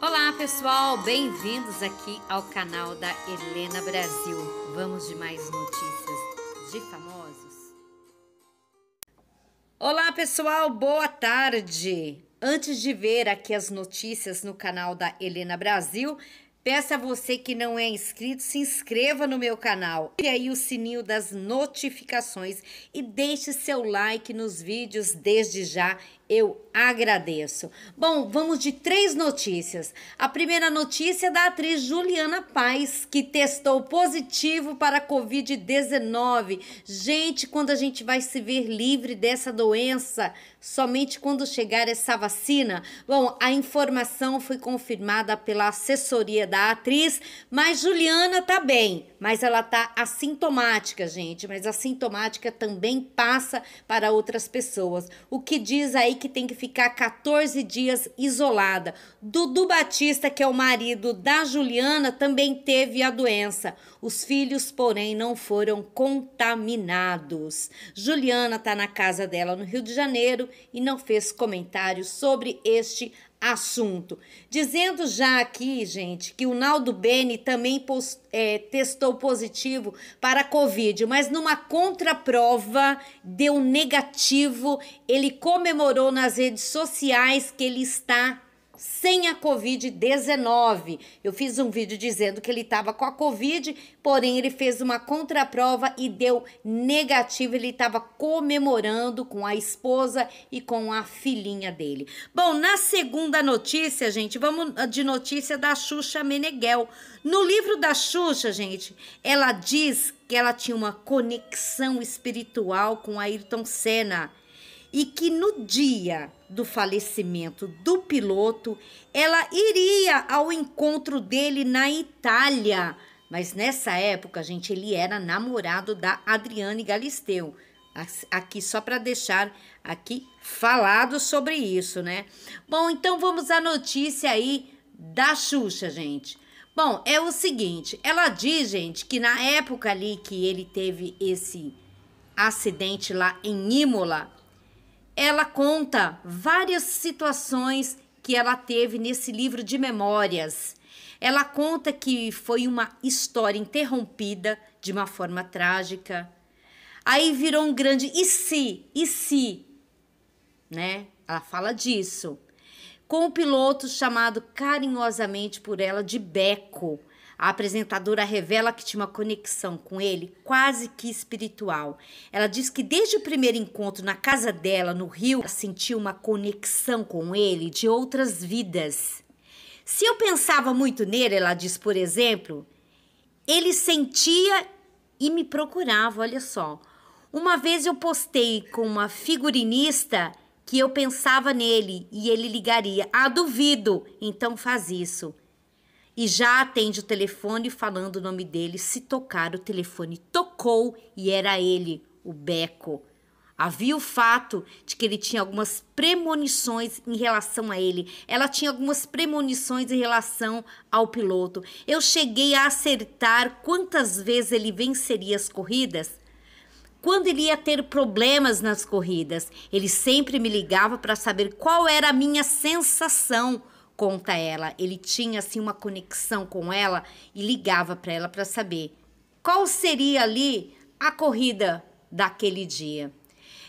Olá pessoal, bem-vindos aqui ao canal da Helena Brasil. Vamos de mais notícias de famosos. Olá pessoal, boa tarde. Antes de ver aqui as notícias no canal da Helena Brasil, peço a você que não é inscrito, se inscreva no meu canal e aí o sininho das notificações e deixe seu like nos vídeos desde já eu agradeço. Bom, vamos de três notícias. A primeira notícia é da atriz Juliana Paz, que testou positivo para Covid-19. Gente, quando a gente vai se ver livre dessa doença? Somente quando chegar essa vacina? Bom, a informação foi confirmada pela assessoria da atriz, mas Juliana tá bem, mas ela tá assintomática, gente. Mas assintomática também passa para outras pessoas. O que diz aí que tem que ficar 14 dias isolada. Dudu Batista, que é o marido da Juliana, também teve a doença. Os filhos, porém, não foram contaminados. Juliana está na casa dela no Rio de Janeiro e não fez comentários sobre este assunto assunto. Dizendo já aqui, gente, que o Naldo Bene também é, testou positivo para a Covid, mas numa contraprova deu negativo. Ele comemorou nas redes sociais que ele está sem a Covid-19. Eu fiz um vídeo dizendo que ele estava com a Covid, porém ele fez uma contraprova e deu negativo. Ele estava comemorando com a esposa e com a filhinha dele. Bom, na segunda notícia, gente, vamos ah, de notícia da Xuxa Meneghel. No livro da Xuxa, gente, ela diz que ela tinha uma conexão espiritual com Ayrton Senna e que no dia do falecimento do piloto ela iria ao encontro dele na Itália. Mas nessa época, gente, ele era namorado da Adriane Galisteu. Aqui só para deixar aqui falado sobre isso, né? Bom, então vamos à notícia aí da Xuxa, gente. Bom, é o seguinte, ela diz, gente, que na época ali que ele teve esse acidente lá em Imola, ela conta várias situações que ela teve nesse livro de memórias. Ela conta que foi uma história interrompida de uma forma trágica. Aí virou um grande e se, e se, né? Ela fala disso. Com o piloto chamado carinhosamente por ela de Beco, a apresentadora revela que tinha uma conexão com ele quase que espiritual. Ela diz que desde o primeiro encontro na casa dela, no Rio, ela sentiu uma conexão com ele de outras vidas. Se eu pensava muito nele, ela diz, por exemplo, ele sentia e me procurava, olha só. Uma vez eu postei com uma figurinista que eu pensava nele e ele ligaria. Ah, duvido! Então faz isso e já atende o telefone falando o nome dele. Se tocar, o telefone tocou e era ele, o Beco. Havia o fato de que ele tinha algumas premonições em relação a ele. Ela tinha algumas premonições em relação ao piloto. Eu cheguei a acertar quantas vezes ele venceria as corridas. Quando ele ia ter problemas nas corridas, ele sempre me ligava para saber qual era a minha sensação conta ela, ele tinha assim uma conexão com ela e ligava para ela para saber qual seria ali a corrida daquele dia.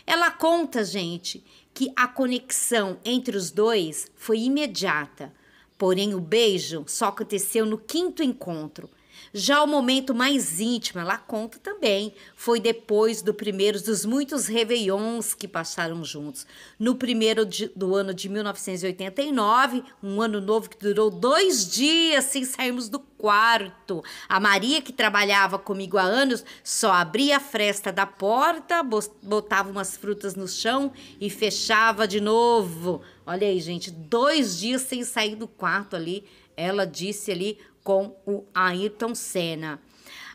Ela conta, gente, que a conexão entre os dois foi imediata. Porém, o beijo só aconteceu no quinto encontro. Já o momento mais íntimo, ela conta também, foi depois do primeiro dos muitos réveillons que passaram juntos. No primeiro de, do ano de 1989, um ano novo que durou dois dias sem sairmos do quarto. A Maria, que trabalhava comigo há anos, só abria a fresta da porta, botava umas frutas no chão e fechava de novo. Olha aí, gente, dois dias sem sair do quarto ali. Ela disse ali com o Ayrton Senna.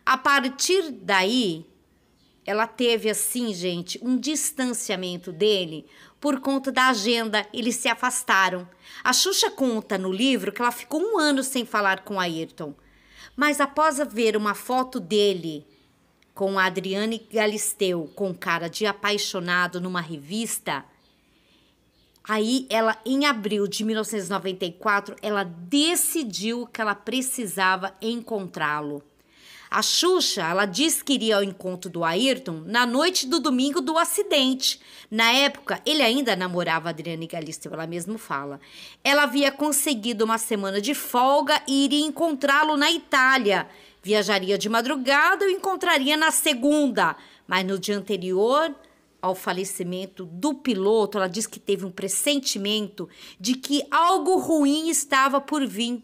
A partir daí, ela teve assim, gente, um distanciamento dele por conta da agenda, eles se afastaram. A Xuxa conta no livro que ela ficou um ano sem falar com Ayrton, mas após ver uma foto dele com Adriane Galisteu, com cara de apaixonado numa revista, Aí ela, em abril de 1994, ela decidiu que ela precisava encontrá-lo. A Xuxa, ela disse que iria ao encontro do Ayrton na noite do domingo do acidente. Na época, ele ainda namorava a Adriane Galisteu, ela mesmo fala. Ela havia conseguido uma semana de folga e iria encontrá-lo na Itália. Viajaria de madrugada e o encontraria na segunda. Mas no dia anterior, ao falecimento do piloto, ela diz que teve um pressentimento de que algo ruim estava por vir.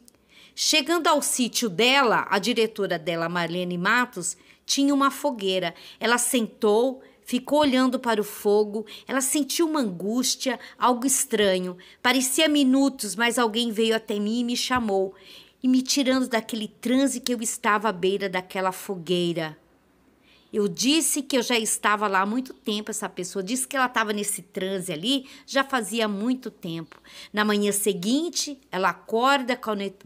Chegando ao sítio dela, a diretora dela, Marlene Matos, tinha uma fogueira. Ela sentou, ficou olhando para o fogo, ela sentiu uma angústia, algo estranho. Parecia minutos, mas alguém veio até mim e me chamou, e me tirando daquele transe que eu estava à beira daquela fogueira. Eu disse que eu já estava lá há muito tempo, essa pessoa disse que ela estava nesse transe ali já fazia muito tempo. Na manhã seguinte, ela acorda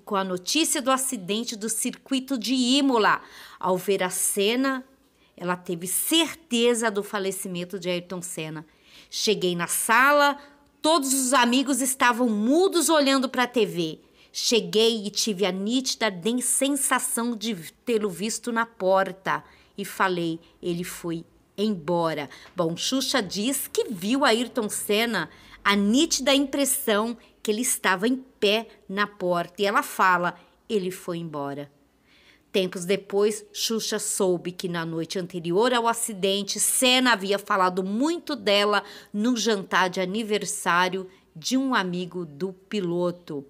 com a notícia do acidente do circuito de Imola. Ao ver a cena, ela teve certeza do falecimento de Ayrton Senna. Cheguei na sala, todos os amigos estavam mudos olhando para a TV. Cheguei e tive a nítida sensação de tê-lo visto na porta e falei, ele foi embora. Bom, Xuxa diz que viu Ayrton Senna a nítida impressão que ele estava em pé na porta e ela fala, ele foi embora. Tempos depois, Xuxa soube que na noite anterior ao acidente, Senna havia falado muito dela no jantar de aniversário de um amigo do piloto.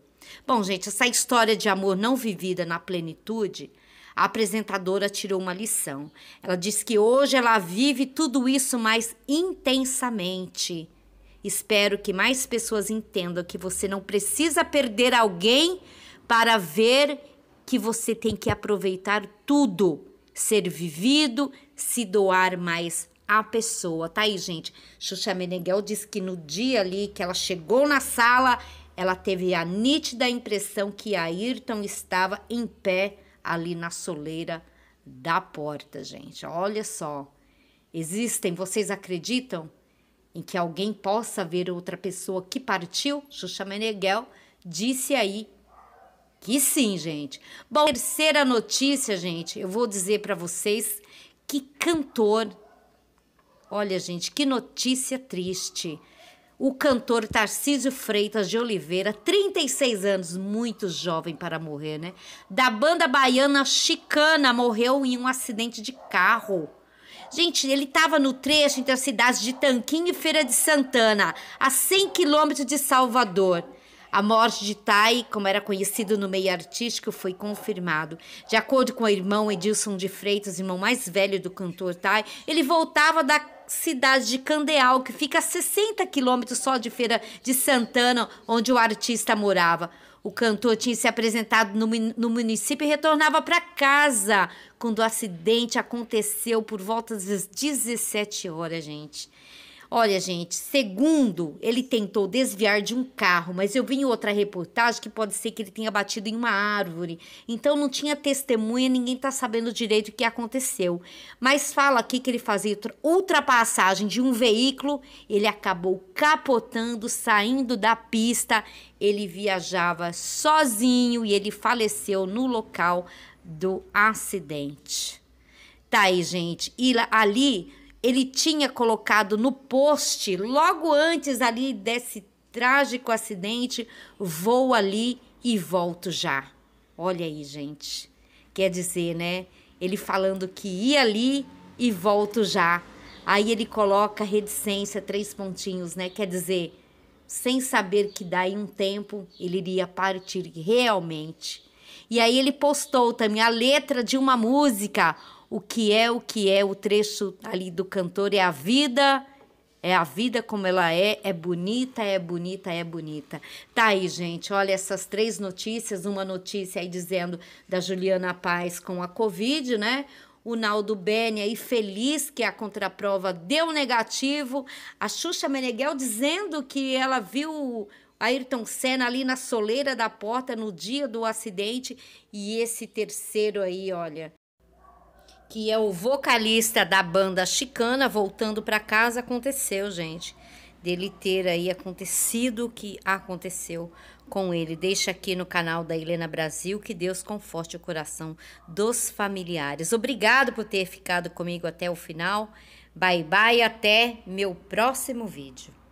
Bom, gente, essa história de amor não vivida na plenitude a apresentadora tirou uma lição. Ela diz que hoje ela vive tudo isso mais intensamente. Espero que mais pessoas entendam que você não precisa perder alguém para ver que você tem que aproveitar tudo, ser vivido, se doar mais à pessoa. Tá aí, gente. Xuxa Meneghel diz que no dia ali que ela chegou na sala, ela teve a nítida impressão que Ayrton estava em pé ali na soleira da porta, gente. Olha só. Existem, vocês acreditam em que alguém possa ver outra pessoa que partiu? Xuxa Meneghel disse aí que sim, gente. Bom, terceira notícia, gente, eu vou dizer para vocês que cantor. Olha, gente, que notícia triste o cantor Tarcísio Freitas de Oliveira, 36 anos, muito jovem para morrer, né? Da banda baiana Chicana, morreu em um acidente de carro. Gente, ele estava no trecho entre as cidades de Tanquinho e Feira de Santana, a 100 quilômetros de Salvador. A morte de Tai, como era conhecido no meio artístico, foi confirmado. De acordo com o irmão Edilson de Freitas, irmão mais velho do cantor Tai, ele voltava da cidade de Candeal, que fica a 60 quilômetros só de Feira de Santana, onde o artista morava. O cantor tinha se apresentado no, no município e retornava para casa quando o acidente aconteceu por volta das 17 horas, gente. Olha, gente, segundo, ele tentou desviar de um carro, mas eu vi em outra reportagem que pode ser que ele tenha batido em uma árvore. Então não tinha testemunha, ninguém tá sabendo direito o que aconteceu. Mas fala aqui que ele fazia ultrapassagem de um veículo, ele acabou capotando, saindo da pista. Ele viajava sozinho e ele faleceu no local do acidente. Tá aí, gente. E ali ele tinha colocado no post, logo antes ali desse trágico acidente, vou ali e volto já. Olha aí, gente. Quer dizer, né? Ele falando que ia ali e volto já. Aí ele coloca reticência, três pontinhos, né? Quer dizer, sem saber que daí um tempo ele iria partir realmente. E aí ele postou também a letra de uma música o que é o que é o trecho ali do cantor é a vida é a vida como ela é, é bonita, é bonita, é bonita. Tá aí, gente, olha essas três notícias, uma notícia aí dizendo da Juliana Paz com a Covid, né? O Naldo Beni aí feliz que a contraprova deu negativo. A Xuxa Meneghel dizendo que ela viu Ayrton Senna ali na soleira da porta no dia do acidente. E esse terceiro aí, olha, que é o vocalista da banda Chicana, voltando para casa, aconteceu, gente. Dele ter aí acontecido o que aconteceu com ele. Deixa aqui no canal da Helena Brasil que Deus conforte o coração dos familiares. Obrigado por ter ficado comigo até o final. Bye bye, até meu próximo vídeo.